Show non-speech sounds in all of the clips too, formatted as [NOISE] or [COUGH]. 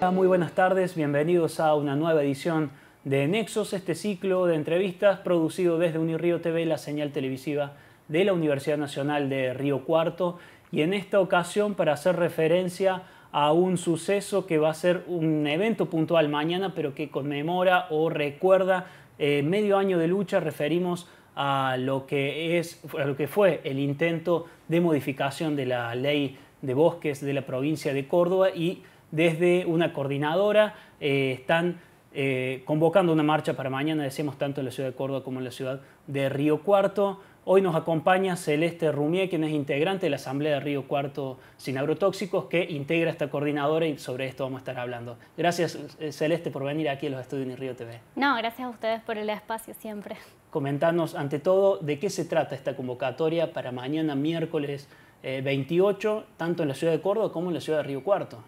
Ah, muy buenas tardes, bienvenidos a una nueva edición de Nexos, este ciclo de entrevistas producido desde Unirío TV, la señal televisiva de la Universidad Nacional de Río Cuarto, y en esta ocasión para hacer referencia a un suceso que va a ser un evento puntual mañana, pero que conmemora o recuerda eh, medio año de lucha, referimos a lo, que es, a lo que fue el intento de modificación de la ley de bosques de la provincia de Córdoba y desde una coordinadora eh, están eh, convocando una marcha para mañana, decimos tanto en la ciudad de Córdoba como en la ciudad de Río Cuarto. Hoy nos acompaña Celeste Rumier, quien es integrante de la Asamblea de Río Cuarto Sin Agrotóxicos, que integra esta coordinadora y sobre esto vamos a estar hablando. Gracias, eh, Celeste, por venir aquí a los estudios de Río TV. No, gracias a ustedes por el espacio siempre. Comentanos, ante todo, de qué se trata esta convocatoria para mañana, miércoles 28, tanto en la ciudad de Córdoba como en la ciudad de Río Cuarto.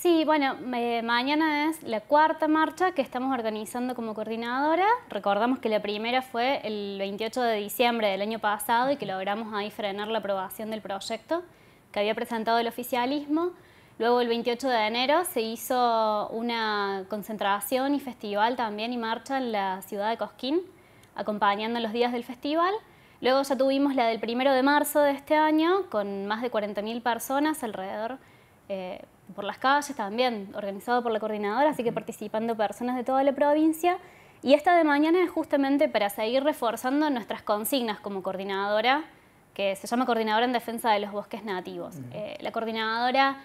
Sí, bueno, mañana es la cuarta marcha que estamos organizando como coordinadora. Recordamos que la primera fue el 28 de diciembre del año pasado y que logramos ahí frenar la aprobación del proyecto que había presentado el oficialismo. Luego el 28 de enero se hizo una concentración y festival también y marcha en la ciudad de Cosquín, acompañando los días del festival. Luego ya tuvimos la del 1 de marzo de este año con más de 40.000 personas alrededor. Eh, por las calles también, organizado por la coordinadora, así que participando personas de toda la provincia. Y esta de mañana es justamente para seguir reforzando nuestras consignas como coordinadora, que se llama Coordinadora en Defensa de los Bosques Nativos. Eh, la coordinadora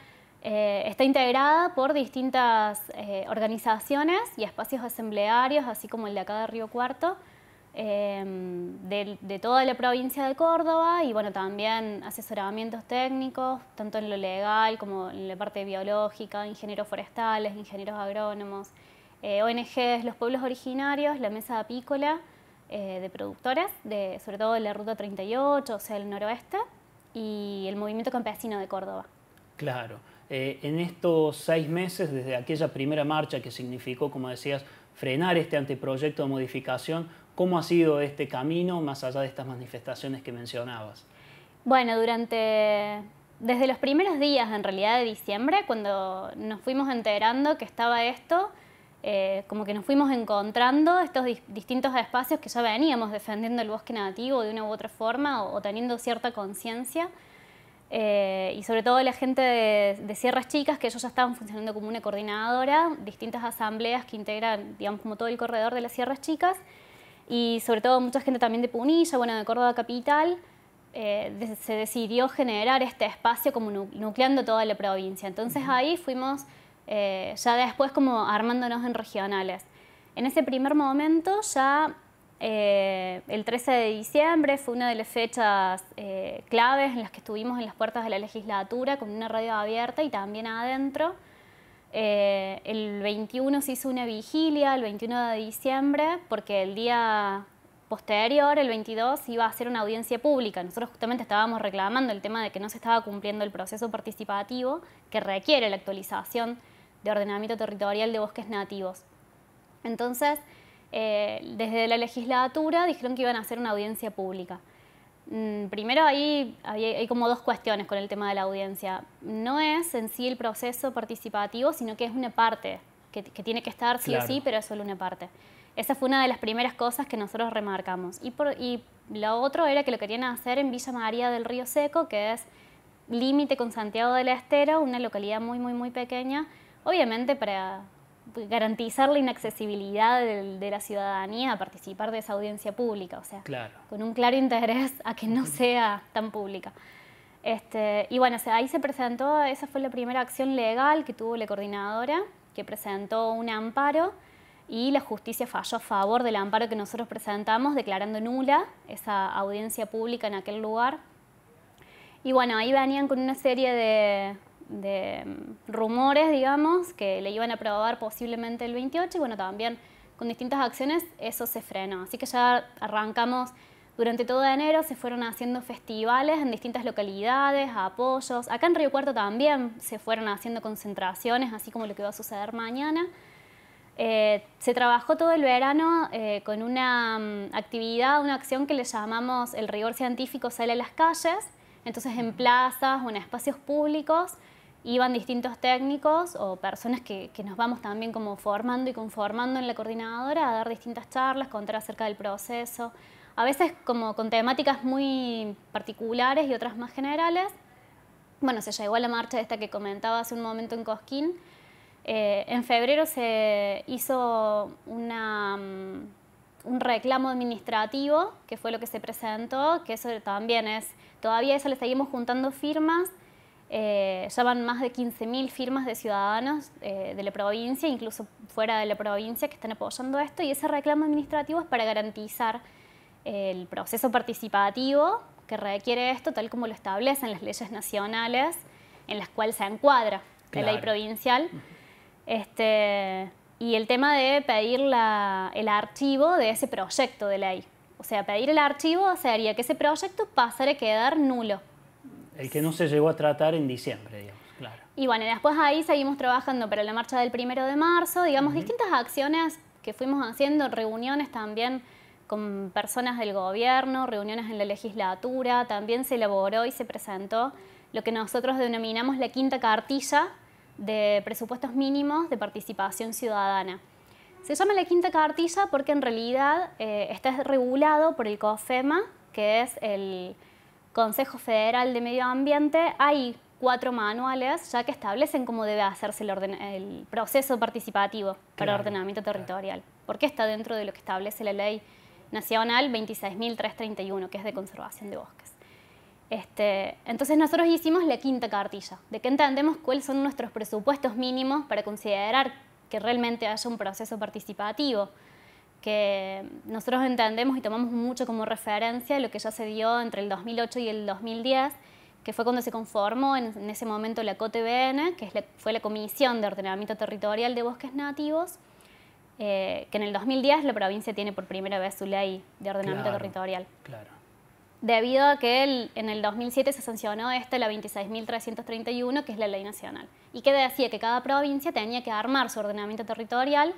eh, está integrada por distintas eh, organizaciones y espacios asamblearios, así como el de acá de Río Cuarto, Em, de, toda la provincia de Córdoba y bueno, también asesoramientos técnicos, tanto en lo legal como en la parte biológica, ingenieros forestales, ingenieros agrónomos, eh, ONGs, los pueblos originarios, la mesa apícola eh, de productores, sobre todo de la Ruta 38, o sea, el noroeste, y el movimiento campesino de Córdoba. Claro. Eh, en estos seis meses, desde aquella primera marcha que significó, como decías, frenar este anteproyecto de modificación, ¿Cómo ha sido este camino más allá de estas manifestaciones que mencionabas? Bueno, durante desde los primeros días, en realidad, de diciembre, cuando nos fuimos enterando que estaba esto, eh, como que nos fuimos encontrando estos distintos espacios que ya veníamos defendiendo el bosque nativo de una u otra forma o, teniendo cierta conciencia. Eh, y sobre todo la gente de, de, Sierras Chicas, que ellos ya estaban funcionando como una coordinadora, distintas asambleas que integran, digamos, como todo el corredor de las Sierras Chicas y sobre todo mucha gente también de Punilla, bueno, de Córdoba Capital, eh, se decidió generar este espacio como nucleando toda la provincia. Entonces ahí fuimos eh, ya después como armándonos en regionales. En ese primer momento ya eh, el 13 de diciembre fue una de las fechas claves en las que estuvimos en las puertas de la legislatura con una radio abierta y también adentro. Eh, el 21 se hizo una vigilia, el 21 de diciembre, porque el día posterior, el 22, iba a ser una audiencia pública. Nosotros justamente estábamos reclamando el tema de que no se estaba cumpliendo el proceso participativo que requiere la actualización de ordenamiento territorial de bosques nativos. Entonces, eh, desde la legislatura dijeron que iban a hacer una audiencia pública. Mm, primero hay, como dos cuestiones con el tema de la audiencia. No es en sí el proceso participativo, sino que es una parte, que, tiene que estar sí o sí, pero es solo una parte. Esa fue una de las primeras cosas que nosotros remarcamos. Y, y lo otro era que lo querían hacer en Villa María del Río Seco, que es límite con Santiago del Estero, una localidad muy, muy, muy pequeña, obviamente para garantizar la inaccesibilidad de, la ciudadanía a participar de esa audiencia pública, o sea, con un claro interés a que no sea tan pública. Este, y bueno, ahí se presentó, esa fue la primera acción legal que tuvo la coordinadora, que presentó un amparo y la justicia falló a favor del amparo que nosotros presentamos, declarando nula esa audiencia pública en aquel lugar. Y bueno, ahí venían con una serie de, de mm, rumores, digamos, que le iban a aprobar posiblemente el 28 y bueno, también con distintas acciones eso se frenó. Así que ya arrancamos durante todo enero, se fueron haciendo festivales en distintas localidades, apoyos. Acá en Río Cuarto también se fueron haciendo concentraciones, así como lo que va a suceder mañana. Eh, se trabajó todo el verano eh, con una mm, actividad, una acción que le llamamos el rigor científico sale a las calles. Entonces en plazas o en espacios públicos iban distintos técnicos o personas que, nos vamos también como formando y conformando en la coordinadora a dar distintas charlas, contar acerca del proceso, a veces como con temáticas muy particulares y otras más generales. Bueno, se llegó a la marcha esta que comentaba hace un momento en Cosquín. Eh, en febrero se hizo mm, un reclamo administrativo, que fue lo que se presentó, que eso también es, todavía eso le seguimos juntando firmas eh, ya van más de 15.000 firmas de ciudadanos eh, de la provincia, incluso fuera de la provincia, que están apoyando esto y ese reclamo administrativo es para garantizar el proceso participativo que requiere esto, tal como lo establecen las leyes nacionales en las cuales se encuadra la ley provincial. Este, y el tema de pedir el archivo de ese proyecto de ley. O sea, pedir el archivo sería que ese proyecto pasara a quedar nulo. El que no se llegó a tratar en diciembre, digamos, claro. Y bueno, después ahí seguimos trabajando para la marcha del primero de marzo, digamos, distintas acciones que fuimos haciendo, reuniones también con personas del gobierno, reuniones en la legislatura, también se elaboró y se presentó lo que nosotros denominamos la quinta cartilla de presupuestos mínimos de participación ciudadana. Se llama la quinta cartilla porque en realidad eh, está regulado por el COFEMA, que es el, Consejo Federal de Medio Ambiente, hay cuatro manuales ya que establecen cómo debe hacerse el, orden, el proceso participativo para ordenamiento territorial, porque está dentro de lo que establece la ley nacional 26.331, que es de conservación de bosques. Este, entonces nosotros hicimos la quinta cartilla, de que entendemos cuáles son nuestros presupuestos mínimos para considerar que realmente haya un proceso participativo que nosotros entendemos y tomamos mucho como referencia lo que ya se dio entre el 2008 y el 2010, que fue cuando se conformó en, ese momento la COTBN, e que fue la Comisión de Ordenamiento Territorial de Bosques Nativos, eh, que en el 2010 la provincia tiene por primera vez su ley de ordenamiento territorial. Claro. Debido a que en el 2007 se sancionó esta, la 26.331, que es la ley nacional, y que decía que cada provincia tenía que armar su ordenamiento territorial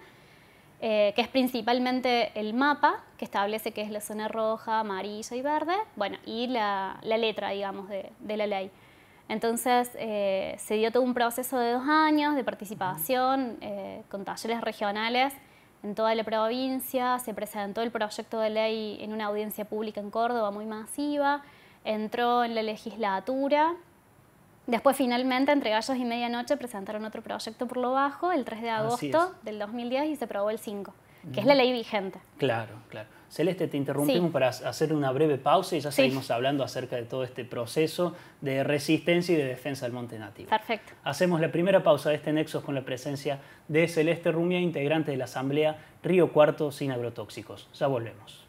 eh, que es principalmente el mapa, que establece que es la zona roja, amarilla y verde, bueno, y la, letra, digamos, de, la ley. Entonces eh, se dio todo un proceso de dos años de participación eh, con talleres regionales en toda la provincia, se presentó el proyecto de ley en una audiencia pública en Córdoba muy masiva, entró en la legislatura Después finalmente, entre gallos y medianoche, presentaron otro proyecto por lo bajo el 3 de agosto del 2010 y se aprobó el 5, que es la ley vigente. Claro, claro. Celeste, te interrumpimos para hacer una breve pausa y ya seguimos hablando acerca de todo este proceso de resistencia y de defensa del monte nativo. Perfecto. Hacemos la primera pausa de este nexo con la presencia de Celeste Rumia, integrante de la Asamblea Río Cuarto sin agrotóxicos. Ya volvemos.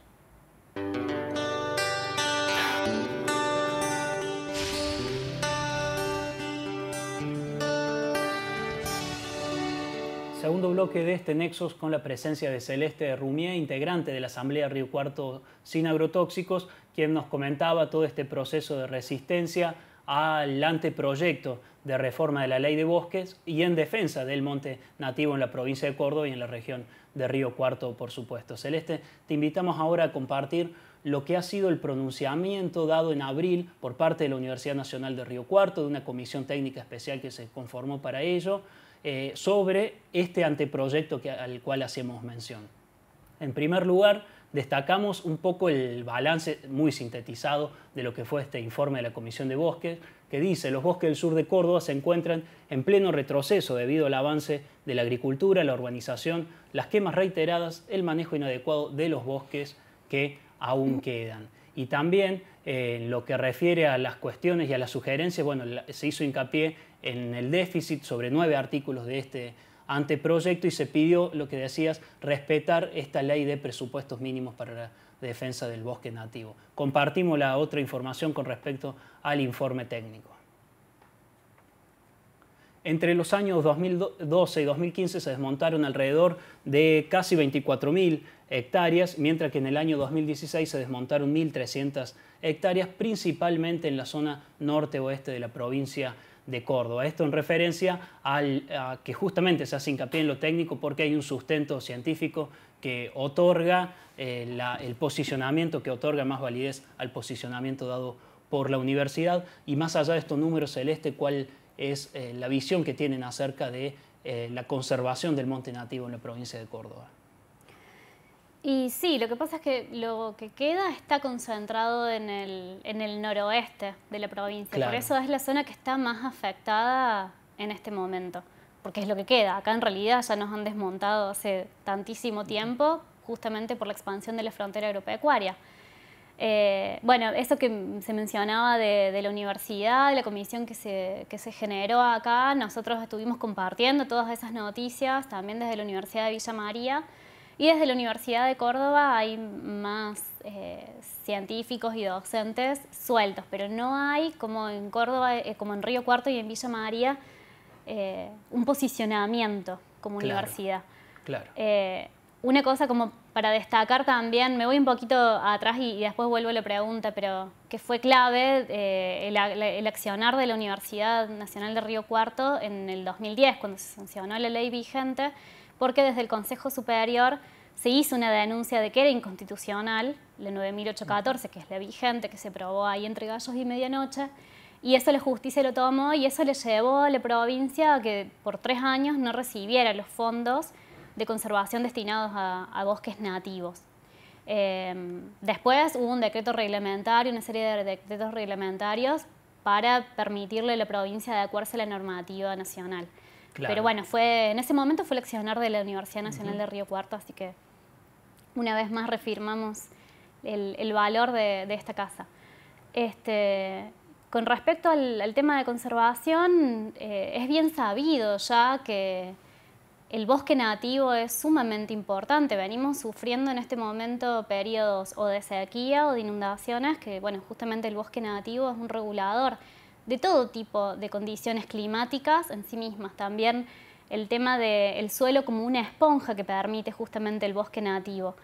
segundo bloque de este Nexos con la presencia de Celeste Rumier, integrante de la Asamblea Río Cuarto Sin Agrotóxicos, quien nos comentaba todo este proceso de resistencia al anteproyecto de reforma de la ley de bosques y en defensa del monte nativo en la provincia de Córdoba y en la región de Río Cuarto, por supuesto. Celeste, te invitamos ahora a compartir lo que ha sido el pronunciamiento dado en abril por parte de la Universidad Nacional de Río Cuarto, de una comisión técnica especial que se conformó para ello, eh, sobre este anteproyecto al cual hacemos mención. En primer lugar, destacamos un poco el balance muy sintetizado de lo que fue este informe de la Comisión de Bosques, que dice los bosques del sur de Córdoba se encuentran en pleno retroceso debido al avance de la agricultura, la urbanización, las quemas reiteradas, el manejo inadecuado de los bosques que aún quedan. Y también eh, en lo que refiere a las cuestiones y a las sugerencias, bueno, se hizo hincapié en el déficit sobre nueve artículos de este anteproyecto y se pidió, lo que decías, respetar esta ley de presupuestos mínimos para la defensa del bosque nativo. Compartimos la otra información con respecto al informe técnico. Entre los años 2012 y 2015 se desmontaron alrededor de casi 24.000 hectáreas, mientras que en el año 2016 se desmontaron 1.300 hectáreas, principalmente en la zona norte-oeste de la provincia de Córdoba. Esto en referencia al, a que justamente se hace hincapié en lo técnico porque hay un sustento científico que otorga eh, el posicionamiento, que otorga más validez al posicionamiento dado por la universidad y más allá de estos números celeste, cuál es eh, la visión que tienen acerca de eh, la conservación del monte nativo en la provincia de Córdoba. Y sí, lo que pasa es que lo que queda está concentrado en el, noroeste de la provincia. Por eso es la zona que está más afectada en este momento, porque es lo que queda. Acá en realidad ya nos han desmontado hace tantísimo tiempo, justamente por la expansión de la frontera agropecuaria. Eh, bueno, eso que se mencionaba de, la universidad, de la comisión que se, que se, generó acá, nosotros estuvimos compartiendo todas esas noticias también desde la Universidad de Villa María y desde la Universidad de Córdoba hay más eh, científicos y docentes sueltos, pero no hay, como en Córdoba, eh, como en Río Cuarto y en Villa María, eh, un posicionamiento como universidad. una cosa como para destacar también, me voy un poquito atrás y, después vuelvo a la pregunta, pero que fue clave el, el, accionar de la Universidad Nacional de Río Cuarto en el 2010, cuando se sancionó la ley vigente, porque desde el Consejo Superior se hizo una denuncia de que era inconstitucional la 9814, que es la vigente, que se probó ahí entre gallos y medianoche, y eso la justicia lo tomó y eso le llevó a la provincia a que por tres años no recibiera los fondos de conservación destinados a, bosques nativos. Em, después hubo un decreto reglamentario, una serie de decretos reglamentarios para permitirle a la provincia adecuarse a la normativa nacional. Pero bueno, fue, en ese momento fue leccionar de la Universidad Nacional de Río Cuarto, así que una vez más reafirmamos el, valor de, esta casa. Este, con respecto al, tema de conservación, eh, es bien sabido ya que el bosque nativo es sumamente importante. Venimos sufriendo en este momento periodos o de sequía o de inundaciones, que bueno, justamente el bosque nativo es un regulador de todo tipo de condiciones climáticas en sí mismas. También el tema del suelo como una esponja que permite justamente el bosque nativo.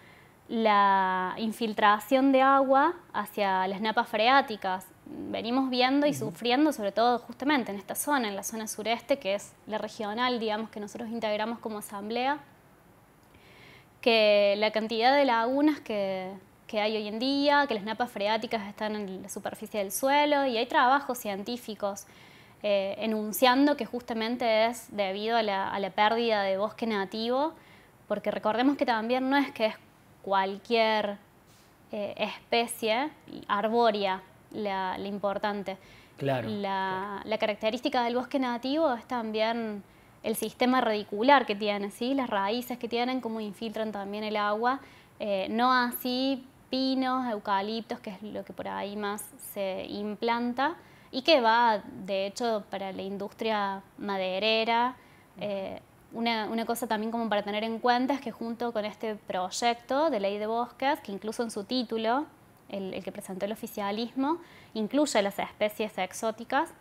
La infiltración de agua hacia las napas freáticas. Venimos viendo y sufriendo, sobre todo justamente en esta zona, en la zona sureste, que es la regional, digamos, que nosotros integramos como asamblea, que la cantidad de lagunas que, que hay hoy en día, que las napas freáticas están en la superficie del suelo y hay trabajos científicos eh, enunciando que justamente es debido a la, pérdida de bosque nativo, porque recordemos que también no es que es cualquier eh, especie arbórea la, importante. la, característica del bosque nativo es también el sistema radicular que tiene, ¿sí? las raíces que tienen, cómo infiltran también el agua. Eh, no así pinos, eucaliptos, que es lo que por ahí más se implanta y que va, de hecho, para la industria maderera. Eh, una, cosa también como para tener en cuenta es que junto con este proyecto de ley de bosques, que incluso en su título, el, que presentó el oficialismo, incluye las especies exóticas,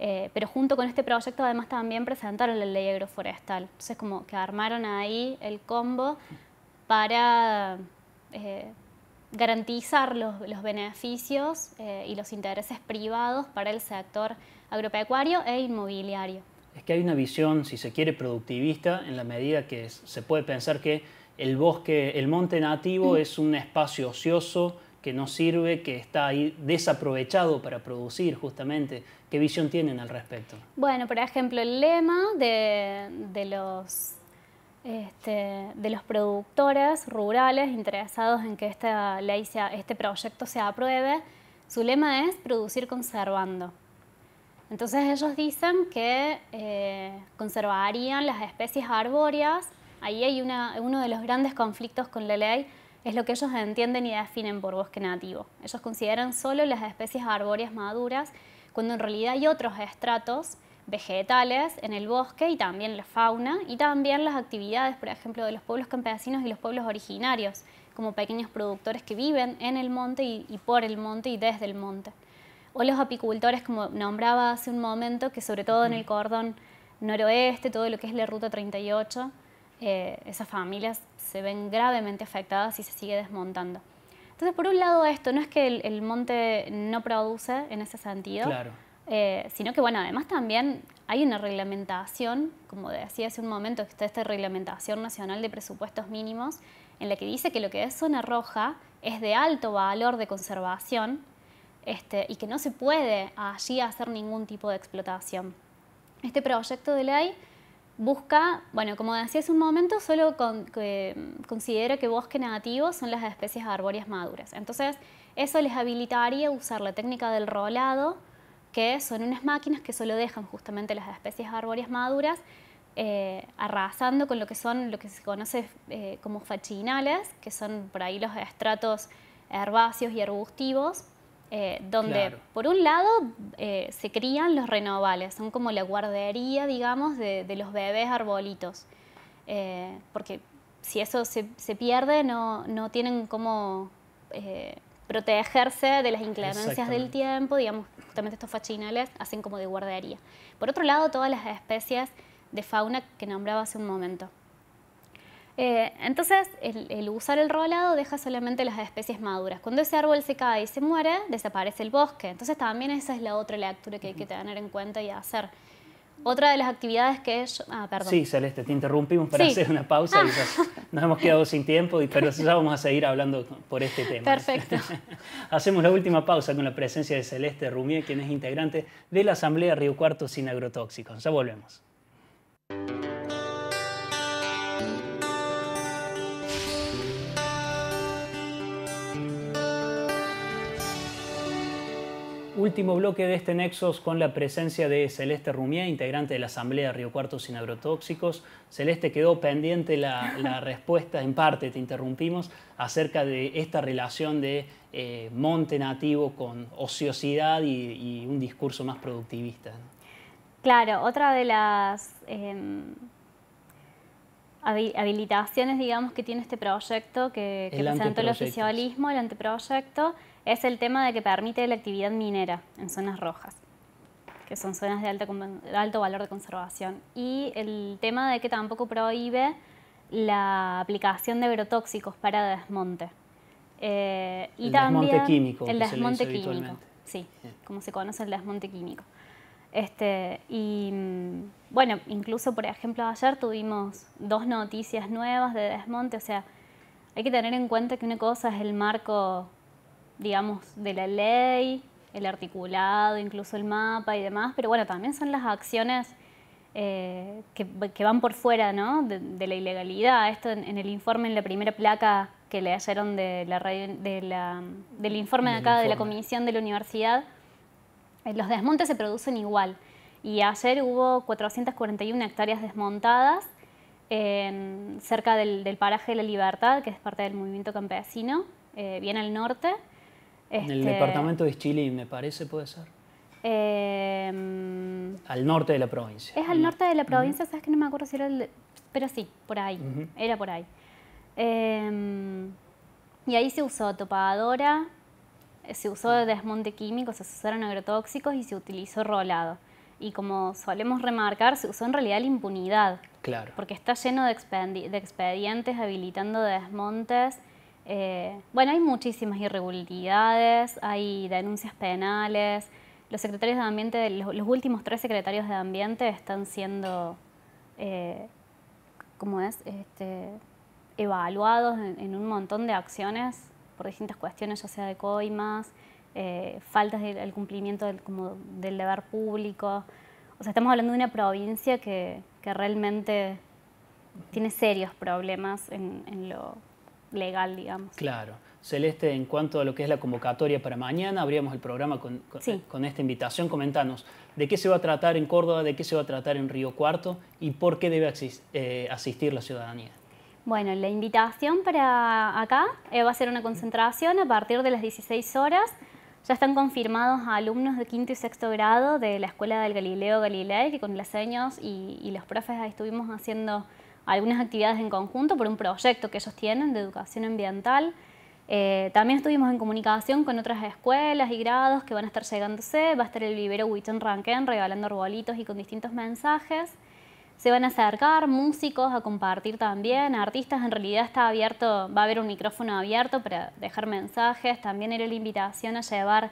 eh, pero junto con este proyecto además también presentaron la ley agroforestal. Entonces como que armaron ahí el combo para eh, garantizar los, los beneficios eh, y los intereses privados para el sector agropecuario e inmobiliario. Es que hay una visión, si se quiere, productivista en la medida que se puede pensar que el bosque, el monte nativo mm. es un espacio ocioso que no sirve, que está ahí desaprovechado para producir justamente. ¿Qué visión tienen al respecto? Bueno, por ejemplo, el lema de, de los este, de los productores rurales interesados en que esta ley este proyecto se apruebe, su lema es producir conservando. Entonces ellos dicen que eh, conservarían las especies arbóreas. Ahí hay uno de los grandes conflictos con la ley, es lo que ellos entienden y definen por bosque nativo. Ellos consideran solo las especies arbóreas maduras, cuando en realidad hay otros estratos vegetales en el bosque y también la fauna y también las actividades, por ejemplo, de los pueblos campesinos y los pueblos originarios, como pequeños productores que viven en el monte y, por el monte y desde el monte. O los apicultores, como nombraba hace un momento, que sobre todo en el cordón noroeste, todo lo que es la Ruta 38, eh, esas familias se ven gravemente afectadas y se sigue desmontando. Entonces, por un lado esto, no es que el, el monte no produce en ese sentido, claro eh, sino que, bueno, además también hay una reglamentación, como decía hace un momento, que está esta reglamentación nacional de presupuestos mínimos, en la que dice que lo que es zona roja es de alto valor de conservación este, y que no se puede allí hacer ningún tipo de explotación. Este proyecto de ley busca, bueno, como decía hace un momento, solo con, que, considera que bosque nativo son las especies arbóreas maduras. Entonces, eso les habilitaría usar la técnica del rolado que son unas máquinas que solo dejan justamente las especies arbóreas maduras eh, arrasando con lo que son lo que se conoce eh, como fachinales, que son por ahí los estratos herbáceos y arbustivos, eh, donde por un lado se crían los renovales, son como la guardería, digamos, de, los bebés arbolitos, porque si eso se, pierde no, no tienen cómo protegerse de las inclemencias del tiempo, digamos, justamente estos fachinales hacen como de guardería. Por otro lado, todas las especies de fauna que nombraba hace un momento. Eh, entonces, el, usar el rolado deja solamente las especies maduras. Cuando ese árbol se cae y se muere, desaparece el bosque. Entonces, también esa es la otra lectura que hay que tener en cuenta y hacer. Otra de las actividades que es... Ah, perdón. Sí, Celeste, te interrumpimos para hacer una pausa. Ah. [LAUGHS] nos hemos quedado sin tiempo, pero ya vamos a seguir hablando por este tema. Perfecto. [LAUGHS] Hacemos la última pausa con la presencia de Celeste Rumier, quien es integrante de la Asamblea Río Cuarto sin Agrotóxicos. Ya volvemos. último bloque de este Nexos con la presencia de Celeste Rumié, integrante de la Asamblea Río Cuarto sin Agrotóxicos. Celeste, quedó pendiente la, [LAUGHS] respuesta, en parte te interrumpimos, acerca de esta relación de eh, monte nativo con ociosidad y, un discurso más productivista. Claro, otra de las em, habilitaciones, digamos, que tiene este proyecto que, presentó el oficialismo, el anteproyecto, es el tema de que permite la actividad minera en zonas rojas, que son zonas de alto, valor de conservación. Y el tema de que tampoco prohíbe la aplicación de agrotóxicos para desmonte. Eh, y desmonte químico. El desmonte químico, sí, como se conoce el desmonte químico. Este, y mm, bueno, incluso por ejemplo ayer tuvimos dos noticias nuevas de desmonte, o sea, hay que tener en cuenta que una cosa es el marco digamos, de la ley, el articulado, incluso el mapa y demás, pero bueno, también son las acciones eh, que, van por fuera ¿no? de, la ilegalidad. Esto en, el informe, en la primera placa que le de del informe de acá, de la comisión de la universidad, eh, los desmontes se producen igual. Y ayer hubo 441 hectáreas desmontadas cerca del, paraje de la Libertad, que es parte del movimiento campesino, eh, bien al norte en el este, departamento de Chile, me parece, puede ser. Em, al norte de la provincia. Es al norte de la provincia, sabes que no me acuerdo si era el... Pero sí, por ahí, era por ahí. Em, y ahí se usó topadora, se usó desmonte químico, se usaron agrotóxicos y se utilizó rolado. Y como solemos remarcar, se usó en realidad la impunidad. Claro. Porque está lleno de, de expedientes habilitando desmontes eh, bueno, hay muchísimas irregularidades, hay denuncias penales. Los secretarios de Ambiente, los, últimos tres secretarios de Ambiente están siendo, eh, es? Este, evaluados en, un montón de acciones por distintas cuestiones, ya sea de coimas, eh, faltas del cumplimiento del, deber público. O sea, estamos hablando de una provincia que, realmente tiene serios problemas en lo legal, digamos. Claro. Celeste, en cuanto a lo que es la convocatoria para mañana, abríamos el programa con, esta invitación. Comentanos, ¿de qué se va a tratar en Córdoba, de qué se va a tratar en Río Cuarto y por qué debe eh, asistir la ciudadanía? Bueno, la invitación para acá eh, va a ser una concentración a partir de las 16 horas. Ya están confirmados alumnos de quinto y sexto grado de la Escuela del Galileo Galilei, que con las señas y, los profes estuvimos haciendo algunas actividades en conjunto por un proyecto que ellos tienen de educación ambiental. Eh, también estuvimos en comunicación con otras escuelas y grados que van a estar llegándose. Va a estar el vivero Wichon Ranquén regalando arbolitos y con distintos mensajes. Se van a acercar músicos a compartir también, artistas. En realidad está abierto, va a haber un micrófono abierto para dejar mensajes. También era la invitación a llevar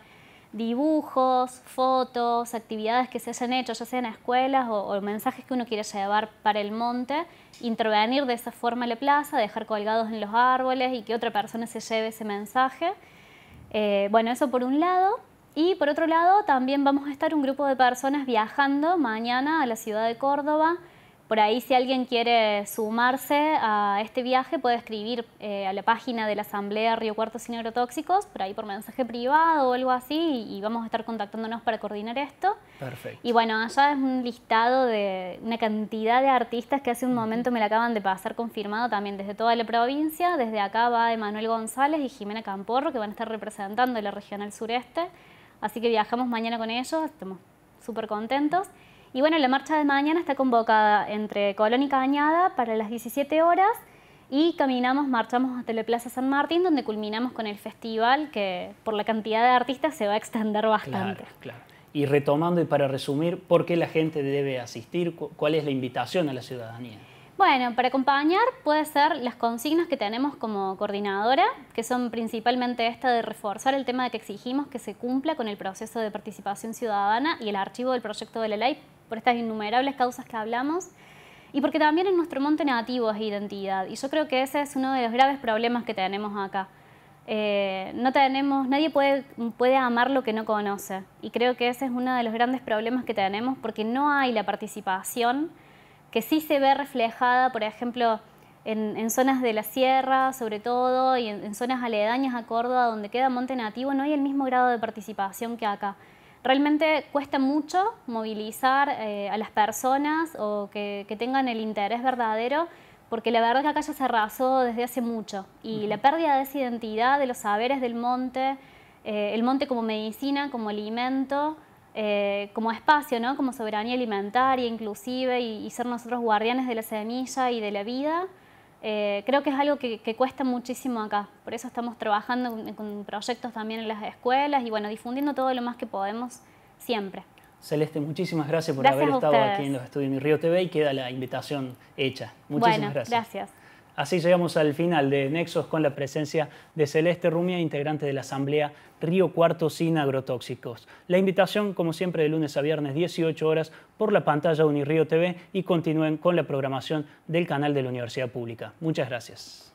dibujos, fotos, actividades que se hayan hecho, ya sean en escuelas o, mensajes que uno quiere llevar para el monte, intervenir de esa forma en la plaza, dejar colgados en los árboles y que otra persona se lleve ese mensaje. Eh, bueno, eso por un lado. Y por otro lado, también vamos a estar un grupo de personas viajando mañana a la ciudad de Córdoba por ahí si alguien quiere sumarse a este viaje puede escribir eh, a la página de la Asamblea Río Cuarto Sin Agrotóxicos, por ahí por mensaje privado o algo así y, vamos a estar contactándonos para coordinar esto. Perfecto. Y bueno, allá es un listado de una cantidad de artistas que hace un momento me la acaban de pasar confirmado también desde toda la provincia, desde acá va Emanuel González y Jimena Camporro que van a estar representando la región al sureste, así que viajamos mañana con ellos, estamos súper contentos. Y bueno, la marcha de mañana está convocada entre Colón y Cañada para las 17 horas y caminamos, marchamos hasta la Plaza San Martín, donde culminamos con el festival que por la cantidad de artistas se va a extender bastante. Claro, claro. Y retomando y para resumir, ¿por qué la gente debe asistir? ¿Cuál es la invitación a la ciudadanía? Bueno, para acompañar puede ser las consignas que tenemos como coordinadora, que son principalmente esta de reforzar el tema de que exigimos que se cumpla con el proceso de participación ciudadana y el archivo del proyecto de la ley por estas innumerables causas que hablamos y porque también en nuestro monte nativo es identidad. Y yo creo que ese es uno de los graves problemas que tenemos acá. Eh, no tenemos, nadie puede, amar lo que no conoce. Y creo que ese es uno de los grandes problemas que tenemos porque no hay la participación que sí se ve reflejada, por ejemplo, en, zonas de la sierra, sobre todo, y en zonas aledañas a Córdoba, donde queda monte nativo, no hay el mismo grado de participación que acá. Realmente cuesta mucho movilizar eh, a las personas o que, tengan el interés verdadero, porque la verdad es que acá ya se arrasó desde hace mucho. Y la pérdida de esa identidad, de los saberes del monte, eh, el monte como medicina, como alimento, eh, como espacio, ¿no? como soberanía alimentaria inclusive, y, y ser nosotros guardianes de la semilla y de la vida, eh, creo que es algo que, cuesta muchísimo acá. Por eso estamos trabajando con, proyectos también en las escuelas y bueno, difundiendo todo lo más que podemos siempre. Celeste, muchísimas gracias por haber estado aquí en los estudios de Mi Río TV y queda la invitación hecha. Muchísimas bueno, gracias. Así llegamos al final de Nexos con la presencia de Celeste Rumia, integrante de la Asamblea Río Cuarto sin agrotóxicos. La invitación, como siempre, de lunes a viernes, 18 horas, por la pantalla Unirío TV y continúen con la programación del canal de la Universidad Pública. Muchas gracias.